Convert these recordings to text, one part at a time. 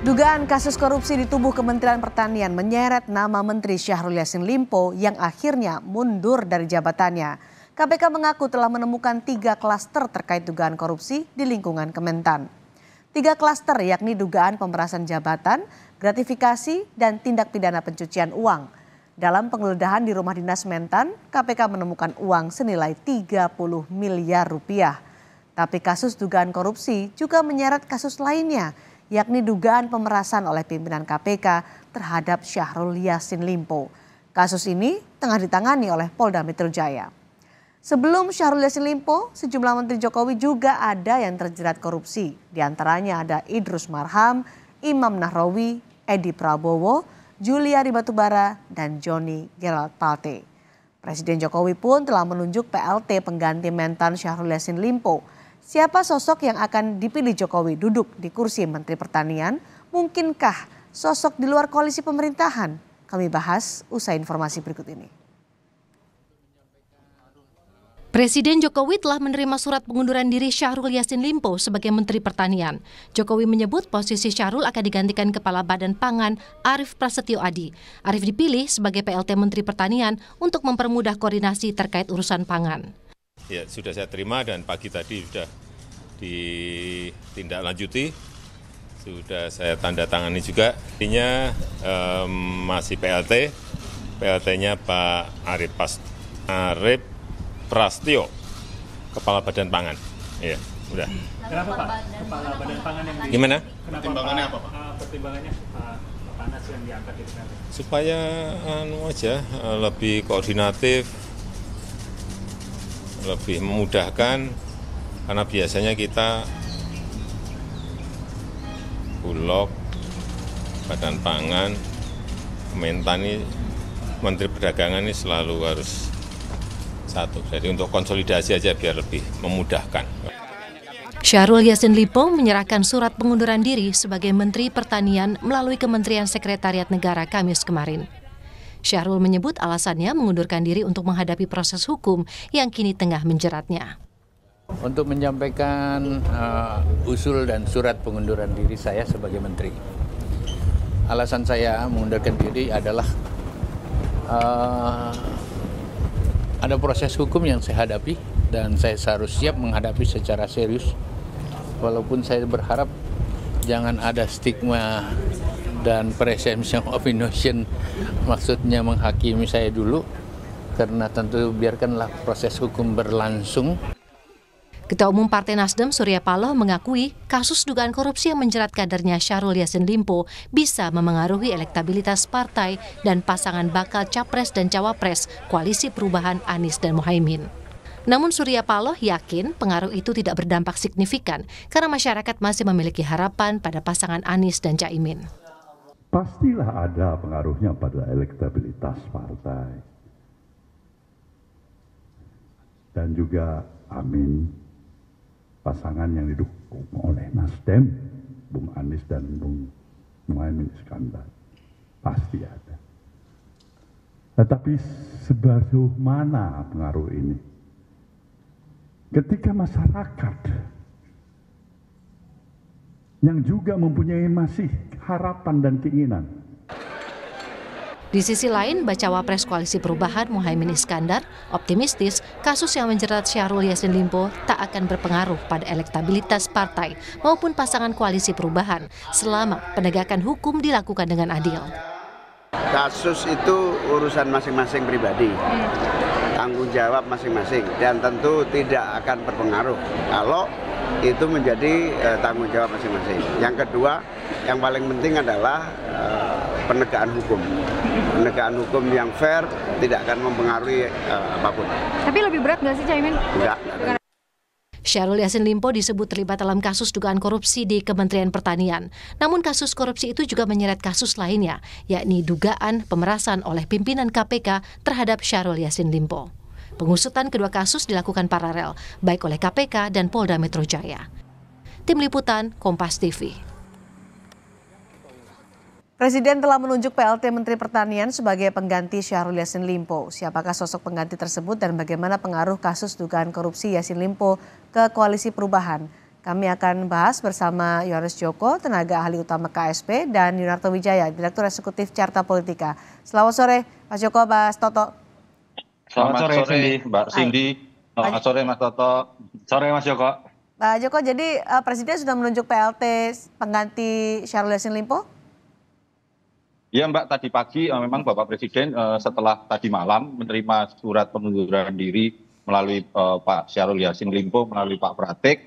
Dugaan kasus korupsi di tubuh Kementerian Pertanian menyeret nama Menteri Syahrul Yassin Limpo yang akhirnya mundur dari jabatannya. KPK mengaku telah menemukan tiga klaster terkait dugaan korupsi di lingkungan Kementan. Tiga klaster yakni dugaan pemerasan jabatan, gratifikasi, dan tindak pidana pencucian uang. Dalam penggeledahan di rumah dinas Mentan, KPK menemukan uang senilai 30 miliar rupiah. Tapi kasus dugaan korupsi juga menyeret kasus lainnya, yakni dugaan pemerasan oleh pimpinan KPK terhadap Syahrul Yassin Limpo. Kasus ini tengah ditangani oleh Polda Metro Jaya. Sebelum Syahrul Yassin Limpo, sejumlah Menteri Jokowi juga ada yang terjerat korupsi. Di antaranya ada Idrus Marham, Imam Nahrawi, Edi Prabowo, Juliari Batubara, dan Joni Gerald Palte. Presiden Jokowi pun telah menunjuk PLT pengganti mentan Syahrul Yassin Limpo. Siapa sosok yang akan dipilih Jokowi duduk di kursi Menteri Pertanian? Mungkinkah sosok di luar koalisi pemerintahan? Kami bahas usai informasi berikut ini. Presiden Jokowi telah menerima surat pengunduran diri Syahrul Yassin Limpo sebagai Menteri Pertanian. Jokowi menyebut posisi Syahrul akan digantikan Kepala Badan Pangan Arif Prasetyo Adi. Arif dipilih sebagai PLT Menteri Pertanian untuk mempermudah koordinasi terkait urusan pangan. Ya, sudah saya terima dan pagi tadi sudah ditindaklanjuti, sudah saya tanda tangani juga. ininya um, masih PLT, PLT-nya Pak Arif, Pas, Arif Prastio, Kepala Badan Pangan. Iya, udah. Kenapa Pak? Kepala Badan Pangan yang di... Gimana? pertimbangannya apa Pak? Ah, pertimbangannya ah, Pak Panas yang diangkat itu Supaya anu aja eh, lebih koordinatif, lebih memudahkan karena biasanya kita bulog, badan pangan, kementan ini, menteri perdagangan ini selalu harus satu. Jadi untuk konsolidasi aja biar lebih memudahkan. Syahrul Yassin Lipo menyerahkan surat pengunduran diri sebagai Menteri Pertanian melalui Kementerian Sekretariat Negara Kamis kemarin. Syahrul menyebut alasannya mengundurkan diri untuk menghadapi proses hukum yang kini tengah menjeratnya. Untuk menyampaikan uh, usul dan surat pengunduran diri saya sebagai menteri. Alasan saya mengundurkan diri adalah uh, ada proses hukum yang saya hadapi dan saya harus siap menghadapi secara serius. Walaupun saya berharap jangan ada stigma dan presumption of innocence maksudnya menghakimi saya dulu karena tentu biarkanlah proses hukum berlangsung. Ketua Umum Partai Nasdem Surya Paloh mengakui kasus dugaan korupsi yang menjerat kadernya Syahrul Yassin Limpo bisa memengaruhi elektabilitas partai dan pasangan bakal capres dan cawapres koalisi perubahan Anies dan Mohaimin. Namun Surya Paloh yakin pengaruh itu tidak berdampak signifikan karena masyarakat masih memiliki harapan pada pasangan Anies dan Caimin pastilah ada pengaruhnya pada elektabilitas partai. Dan juga amin pasangan yang didukung oleh Nasdem, Bung Anies dan Bung Muhammad Iskandar. Pasti ada. Tetapi sebagaimana mana pengaruh ini? Ketika masyarakat yang juga mempunyai masih harapan dan keinginan. Di sisi lain, bacawa pres Koalisi Perubahan Muhammad Iskandar optimistis kasus yang menjerat Syahrul Yassin Limpo tak akan berpengaruh pada elektabilitas partai maupun pasangan Koalisi Perubahan selama penegakan hukum dilakukan dengan adil. Kasus itu urusan masing-masing pribadi, tanggung jawab masing-masing, dan tentu tidak akan berpengaruh kalau itu menjadi eh, tanggung jawab masing-masing. Yang kedua, yang paling penting adalah eh, penegakan hukum. Penegakan hukum yang fair tidak akan mempengaruhi eh, apapun. Tapi lebih berat nggak sih Caimin? Nggak. enggak. Syahrul Yassin Limpo disebut terlibat dalam kasus dugaan korupsi di Kementerian Pertanian. Namun kasus korupsi itu juga menyeret kasus lainnya, yakni dugaan pemerasan oleh pimpinan KPK terhadap Syahrul Yassin Limpo. Pengusutan kedua kasus dilakukan paralel, baik oleh KPK dan Polda Metro Jaya. Tim Liputan, Kompas TV. Presiden telah menunjuk PLT Menteri Pertanian sebagai pengganti Syahrul Yassin Limpo. Siapakah sosok pengganti tersebut dan bagaimana pengaruh kasus dugaan korupsi Yassin Limpo ke koalisi perubahan? Kami akan bahas bersama Yohanes Joko, tenaga ahli utama KSP, dan Yunarto Wijaya, Direktur Eksekutif Carta Politika. Selamat sore, Mas Joko, Mas Toto. Selamat, sore, Cindy. Mbak Cindy. Selamat sore, Mas Toto. Selamat Sore, Mas Joko. Pak Joko, jadi eh, Presiden sudah menunjuk PLT pengganti Syahrul Yassin Limpo? ya mbak tadi pagi eh, memang bapak presiden eh, setelah tadi malam menerima surat pengunduran diri melalui eh, pak syahrul yassin limpo melalui pak pratik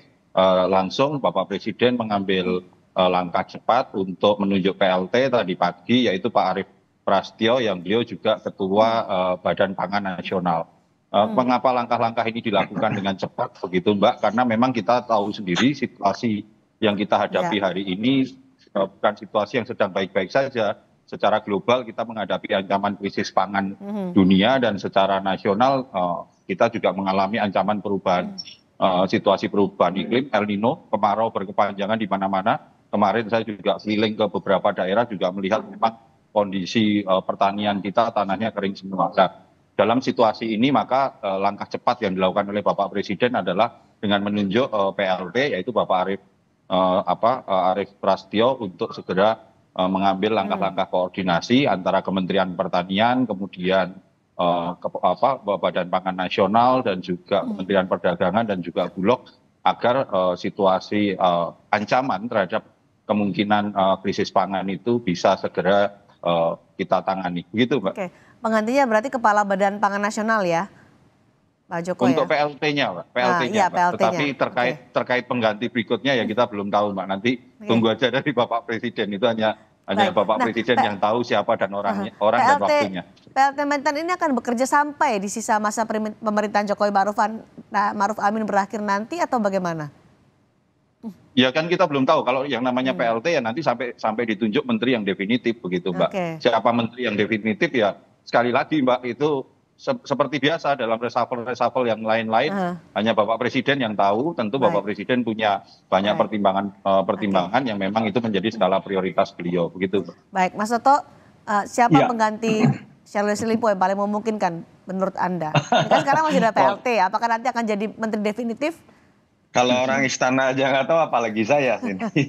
langsung bapak presiden mengambil langkah cepat untuk menunjuk plt tadi pagi yaitu pak arief Prastio yang beliau juga ketua Badan Pangan Nasional. hmm. Mengapa langkah-langkah ini dilakukan dengan cepat begitu Mbak? Karena memang kita tahu sendiri situasi yang kita hadapi ya. hari ini bukan situasi yang sedang baik-baik saja secara global kita menghadapi ancaman krisis pangan mm-hmm. dunia dan secara nasional eh, kita juga mengalami ancaman perubahan mm-hmm. eh, situasi perubahan iklim el nino kemarau berkepanjangan di mana mana kemarin saya juga keliling ke beberapa daerah juga melihat mm-hmm. memang kondisi eh, pertanian kita tanahnya kering semua nah, dalam situasi ini maka langkah cepat yang dilakukan oleh Bapak Presiden adalah dengan menunjuk PLT yaitu Bapak Arief apa Arief Prastio untuk segera Eh, mengambil langkah langkah koordinasi antara kementerian pertanian kemudian eh, badan pangan nasional dan juga hmm. kementerian perdagangan dan juga bulog agar eh, situasi ancaman terhadap kemungkinan krisis pangan itu bisa segera kita tangani begitu mbak. Oke, penggantinya berarti kepala badan pangan nasional ya? Pak Joko Untuk ya? PLT-nya, Pak. PLT-nya, ah, iya, PLT Tetapi terkait okay. terkait pengganti berikutnya ya hmm. kita belum tahu, Mbak. Nanti okay. tunggu aja dari Bapak Presiden. Itu hanya hanya Baik. Bapak nah, Presiden yang tahu siapa dan orangnya, uh, orang PLT, dan waktunya. PLT Mentan ini akan bekerja sampai di sisa masa pemerintahan Jokowi Maruf, nah, Maruf Amin berakhir nanti atau bagaimana? Ya kan kita belum tahu kalau yang namanya hmm. PLT ya nanti sampai sampai ditunjuk menteri yang definitif begitu, Mbak. Okay. Siapa menteri yang definitif ya sekali lagi Mbak itu seperti biasa dalam reshuffle reshuffle yang lain-lain hanya Bapak Presiden yang tahu tentu Bapak right. Presiden punya banyak pertimbangan eh, pertimbangan uh, pertimbangan okay. yang memang itu menjadi skala prioritas beliau begitu. Baik, Mas Toto, uh, siapa ya. pengganti Charles Limpo yang paling memungkinkan menurut Anda? Kan sekarang masih ada PLT, apakah nanti akan jadi menteri definitif? Kalau orang istana aja nggak tahu apalagi saya.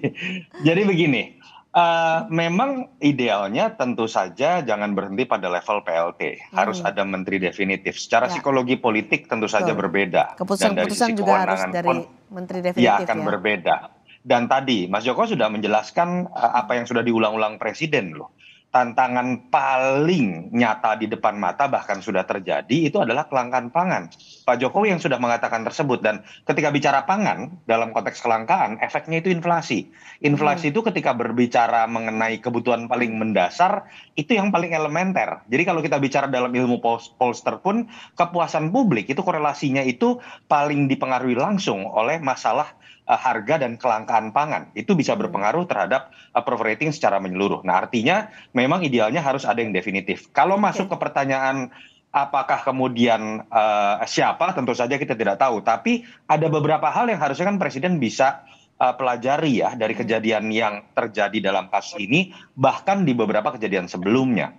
Jadi begini, Eh, memang idealnya tentu saja jangan berhenti pada level PLT. Hmm. Harus hmm. ada menteri definitif. Secara ya. psikologi politik tentu Betul. saja berbeda. Keputusan-keputusan juga harus dari pun, menteri ya definitif. Ya akan ya. berbeda. Dan tadi Mas Joko sudah menjelaskan eh, apa yang sudah diulang-ulang presiden loh tantangan paling nyata di depan mata bahkan sudah terjadi itu adalah kelangkaan pangan. Pak Jokowi yang sudah mengatakan tersebut dan ketika bicara pangan dalam konteks kelangkaan efeknya itu inflasi. Inflasi hmm. itu ketika berbicara mengenai kebutuhan paling mendasar itu yang paling elementer. Jadi kalau kita bicara dalam ilmu polster pun kepuasan publik itu korelasinya itu paling dipengaruhi langsung oleh masalah eh, harga dan kelangkaan pangan. Itu bisa hmm. berpengaruh terhadap approval eh, rating secara menyeluruh. Nah, artinya memang idealnya harus ada yang definitif. Kalau masuk ke pertanyaan apakah kemudian uh, siapa tentu saja kita tidak tahu tapi ada beberapa hal yang harusnya kan presiden bisa uh, pelajari ya dari hmm. kejadian yang terjadi dalam kasus ini bahkan di beberapa kejadian sebelumnya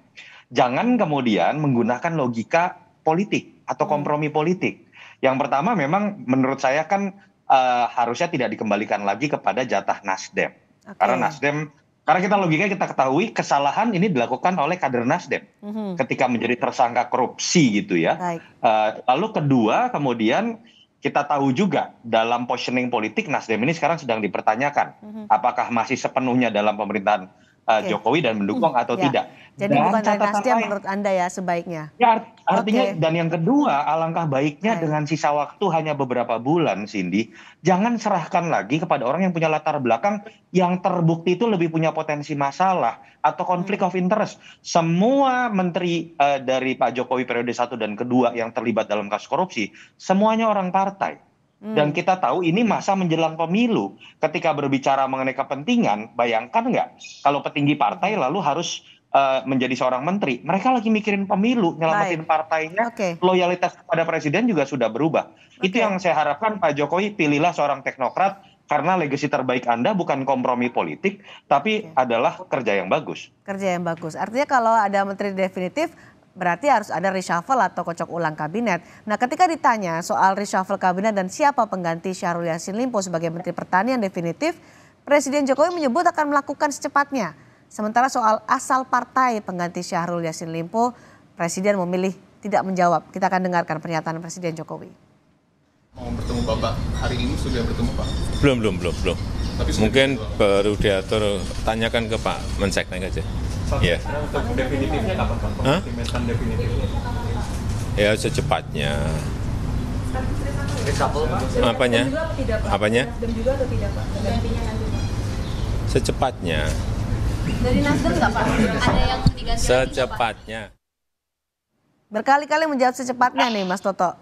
jangan kemudian menggunakan logika politik atau hmm. kompromi politik yang pertama memang menurut saya kan uh, harusnya tidak dikembalikan lagi kepada jatah Nasdem okay. karena Nasdem karena kita logika kita ketahui kesalahan ini dilakukan oleh kader Nasdem mm-hmm. ketika menjadi tersangka korupsi gitu ya. Uh, lalu kedua kemudian kita tahu juga dalam positioning politik Nasdem ini sekarang sedang dipertanyakan mm-hmm. apakah masih sepenuhnya dalam pemerintahan Eh, Jokowi dan mendukung hmm. atau ya. tidak. Jadi dan bukan dari Nasdem menurut Anda ya sebaiknya. Ya art artinya okay. dan yang kedua alangkah baiknya okay. dengan sisa waktu hanya beberapa bulan Cindy, jangan serahkan lagi kepada orang yang punya latar belakang yang terbukti itu lebih punya potensi masalah atau konflik hmm. of interest. Semua menteri uh, dari Pak Jokowi periode satu dan kedua yang terlibat dalam kasus korupsi, semuanya orang partai. Hmm. Dan kita tahu ini masa menjelang pemilu. Ketika berbicara mengenai kepentingan, bayangkan nggak kalau petinggi partai hmm. lalu harus uh, menjadi seorang menteri. Mereka lagi mikirin pemilu, nyelamatin Baik. partainya. Okay. Loyalitas kepada presiden juga sudah berubah. Okay. Itu yang saya harapkan Pak Jokowi pilihlah seorang teknokrat karena legacy terbaik Anda bukan kompromi politik, tapi okay. adalah kerja yang bagus. Kerja yang bagus. Artinya kalau ada menteri definitif, berarti harus ada reshuffle atau kocok ulang kabinet. Nah, ketika ditanya soal reshuffle kabinet dan siapa pengganti Syahrul Yassin Limpo sebagai Menteri Pertanian definitif, Presiden Jokowi menyebut akan melakukan secepatnya. Sementara soal asal partai pengganti Syahrul Yassin Limpo, Presiden memilih tidak menjawab. Kita akan dengarkan pernyataan Presiden Jokowi. Mau bertemu Bapak hari ini sudah bertemu Pak? Belum, belum, belum, belum. Tapi mungkin itu. diatur tanyakan ke Pak Menseknek aja. Pak, ya. Untuk definitifnya kapan Pak? Hah? definitifnya. Ya secepatnya. Reshuffle Apanya? Apanya? Secepatnya. Dari Nasdem nggak Pak? Ada yang diganti? Secepatnya. Berkali-kali menjawab secepatnya nih Mas Toto.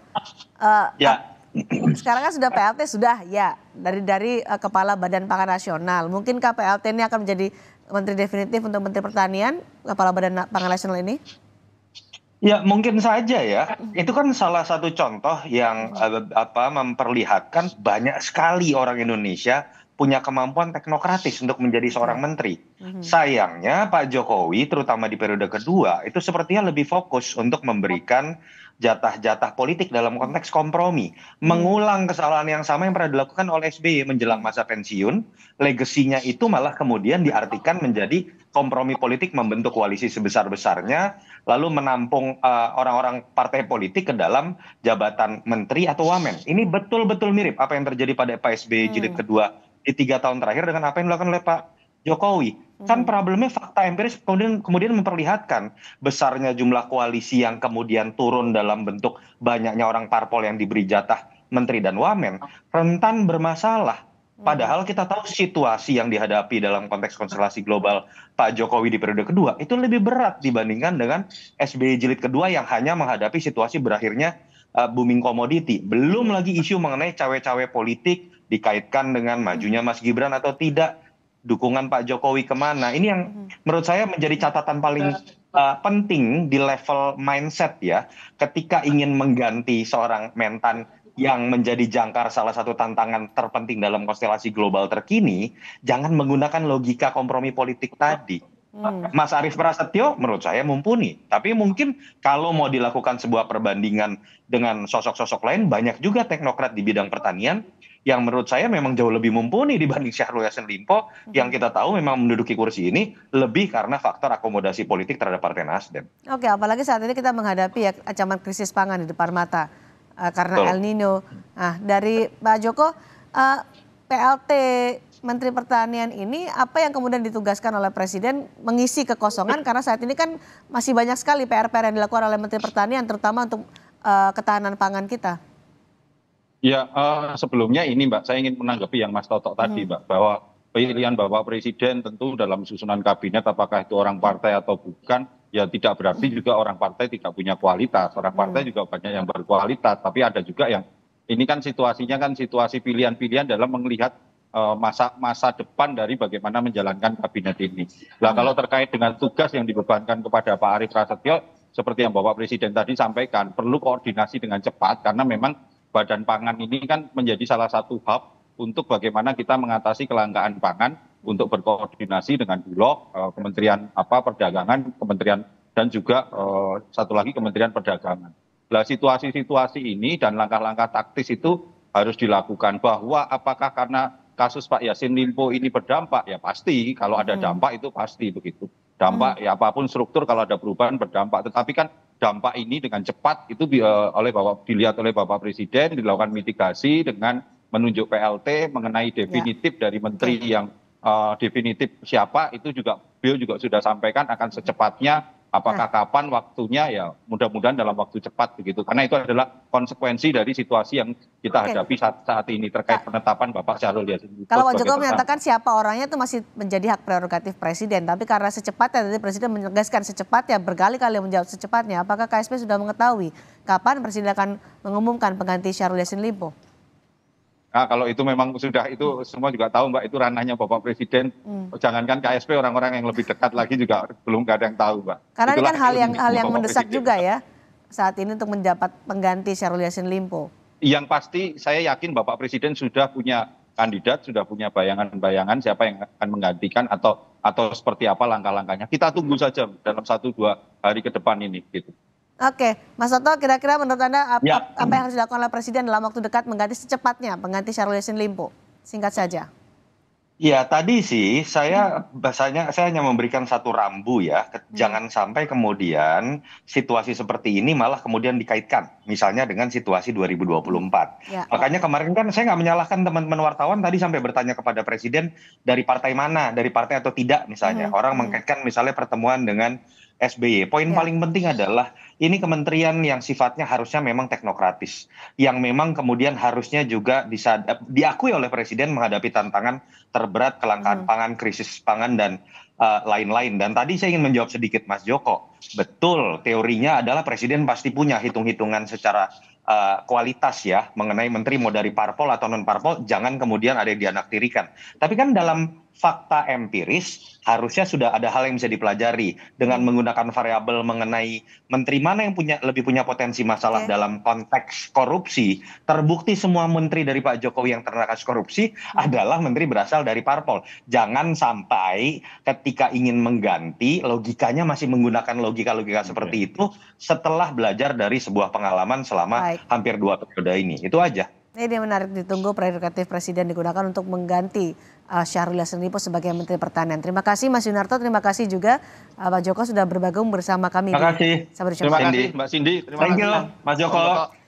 Uh, ya. Sekarang kan sudah PLT sudah ya dari dari uh, kepala Badan Pangan Nasional. Mungkin KPLT ini akan menjadi menteri definitif untuk Menteri Pertanian kepala Badan Pangan Nasional ini? Ya mungkin saja ya. Itu kan salah satu contoh yang eh, apa memperlihatkan banyak sekali orang Indonesia punya kemampuan teknokratis untuk menjadi seorang iya. menteri. Mhm. Sayangnya Pak Jokowi terutama di periode kedua itu sepertinya lebih fokus untuk memberikan jatah-jatah politik dalam hmm. konteks kompromi, hmm. mengulang kesalahan yang sama yang pernah dilakukan oleh SBY menjelang masa pensiun, legasinya itu malah kemudian diartikan menjadi kompromi politik membentuk koalisi sebesar-besarnya, lalu menampung eh, orang-orang uh, partai politik ke dalam jabatan menteri atau wamen. Ini betul-betul mirip apa yang terjadi pada Pak SBY hmm. jilid kedua di tiga tahun terakhir dengan apa yang dilakukan oleh Pak Jokowi. Kan hmm. problemnya fakta empiris kemudian kemudian memperlihatkan besarnya jumlah koalisi yang kemudian turun dalam bentuk banyaknya orang parpol yang diberi jatah menteri dan wamen rentan bermasalah. Hmm. Padahal kita tahu situasi yang dihadapi dalam konteks konstelasi global Pak Jokowi di periode kedua itu lebih berat dibandingkan dengan SBY jilid kedua yang hanya menghadapi situasi berakhirnya uh, booming komoditi. Belum lagi isu mengenai cawe-cawe politik dikaitkan dengan majunya Mas Gibran atau tidak dukungan Pak Jokowi kemana. Ini yang hmm. menurut saya menjadi catatan paling uh, penting di level mindset ya, ketika ingin mengganti seorang mentan yang menjadi jangkar salah satu tantangan terpenting dalam konstelasi global terkini, jangan menggunakan logika kompromi politik tadi Hmm. Mas Arief Prasetyo menurut saya mumpuni. Tapi mungkin kalau mau dilakukan sebuah perbandingan dengan sosok-sosok lain, banyak juga teknokrat di bidang pertanian yang menurut saya memang jauh lebih mumpuni dibanding Syahrul Yassin Limpo hmm. yang kita tahu memang menduduki kursi ini lebih karena faktor akomodasi politik terhadap Partai Nasdem. Oke, apalagi saat ini kita menghadapi ya ancaman krisis pangan di depan mata uh, karena Betul. El Nino. Nah, dari Pak Joko, uh, eh, PLT Menteri Pertanian ini apa yang kemudian ditugaskan oleh Presiden mengisi kekosongan karena saat ini kan masih banyak sekali PR-PR yang dilakukan oleh Menteri Pertanian terutama untuk uh, ketahanan pangan kita. Ya uh, sebelumnya ini Mbak saya ingin menanggapi yang Mas Toto tadi hmm. Mbak bahwa pilihan Bapak Presiden tentu dalam susunan kabinet apakah itu orang partai atau bukan ya tidak berarti juga orang partai tidak punya kualitas orang partai hmm. juga banyak yang berkualitas tapi ada juga yang ini kan situasinya kan situasi pilihan-pilihan dalam melihat Eh, masa masa depan dari bagaimana menjalankan kabinet ini. Nah kalau terkait dengan tugas yang dibebankan kepada Pak Arief Prasetyo, seperti yang Bapak Presiden tadi sampaikan, perlu koordinasi dengan cepat karena memang Badan Pangan ini kan menjadi salah satu hub untuk bagaimana kita mengatasi kelangkaan pangan untuk berkoordinasi dengan Bulog, eh, Kementerian apa Perdagangan, Kementerian dan juga eh, satu lagi Kementerian Perdagangan. Nah, situasi-situasi ini dan langkah-langkah taktis itu harus dilakukan bahwa apakah karena kasus Pak Yasin Limpo ini berdampak ya pasti kalau ada hmm. dampak itu pasti begitu. Dampak hmm. ya apapun struktur kalau ada perubahan berdampak. Tetapi kan dampak ini dengan cepat itu eh, oleh Bapak dilihat oleh Bapak Presiden dilakukan mitigasi dengan menunjuk PLT mengenai ya. definitif ya. dari menteri yang uh, definitif siapa itu juga beliau juga sudah sampaikan akan secepatnya apakah nah. kapan waktunya ya mudah-mudahan dalam waktu cepat begitu karena itu adalah konsekuensi dari situasi yang kita Oke. hadapi saat, saat ini terkait penetapan Bapak Syahrul Yassin Limpo Kalau Pak Jokowi menyatakan siapa orangnya itu masih menjadi hak prerogatif presiden tapi karena secepatnya tadi presiden menegaskan secepatnya berkali-kali menjawab secepatnya apakah KSP sudah mengetahui kapan presiden akan mengumumkan pengganti Syahrul Yassin Limpo? nah kalau itu memang sudah itu hmm. semua juga tahu mbak itu ranahnya bapak presiden hmm. oh, jangankan ksp orang orang yang lebih dekat lagi juga belum ada yang tahu mbak karena ini kan hal yang hal yang mendesak presiden. juga ya saat ini untuk mendapat pengganti Syahrul Yassin Limpo yang pasti saya yakin bapak presiden sudah punya kandidat sudah punya bayangan-bayangan siapa yang akan menggantikan atau atau seperti apa langkah-langkahnya kita tunggu saja dalam satu dua hari ke depan ini gitu Oke, Mas Toto, kira-kira menurut Anda apa, ya. apa yang harus dilakukan oleh Presiden dalam waktu dekat mengganti secepatnya pengganti Syahrul Yassin Limpo? Singkat saja. Ya tadi sih saya hmm. bahasanya saya hanya memberikan satu rambu ya. Hmm. Jangan sampai kemudian situasi seperti ini malah kemudian dikaitkan misalnya dengan situasi 2024. Hmm. Ya. Makanya kemarin kan saya nggak menyalahkan teman-teman wartawan tadi sampai bertanya kepada presiden dari partai mana, dari partai atau tidak misalnya. Hmm. Orang mengkaitkan misalnya pertemuan dengan SBY. Poin ya. paling penting adalah ini kementerian yang sifatnya harusnya memang teknokratis, yang memang kemudian harusnya juga bisa eh, diakui oleh presiden menghadapi tantangan terberat kelangkaan hmm. pangan, krisis pangan dan eh, lain-lain. Uh, Dan tadi saya ingin menjawab sedikit Mas Joko. Betul, teorinya adalah presiden pasti punya hitung-hitungan secara uh, kualitas ya mengenai menteri mau dari parpol atau non parpol, jangan kemudian ada yang dianaktirikan. Tapi kan dalam fakta empiris harusnya sudah ada hal yang bisa dipelajari dengan hmm. menggunakan variabel mengenai menteri mana yang punya lebih punya potensi masalah okay. Iya. dalam konteks korupsi terbukti semua menteri dari Pak Jokowi yang terkena kasus korupsi hmm. adalah menteri berasal dari parpol jangan sampai ketika ingin mengganti logikanya masih menggunakan logika-logika okay. seperti itu setelah belajar dari sebuah pengalaman selama Baik. hampir dua periode ini itu aja ini menarik ditunggu prerogatif Presiden digunakan untuk mengganti uh, Syahrul Yassin Limpo sebagai Menteri Pertanian. Terima kasih Mas Yunarto, terima kasih juga uh, Pak Joko sudah bergabung bersama kami. Terima kasih. Di, terima kasih Mbak Cindy, terima kasih Mas Joko. Mas Joko.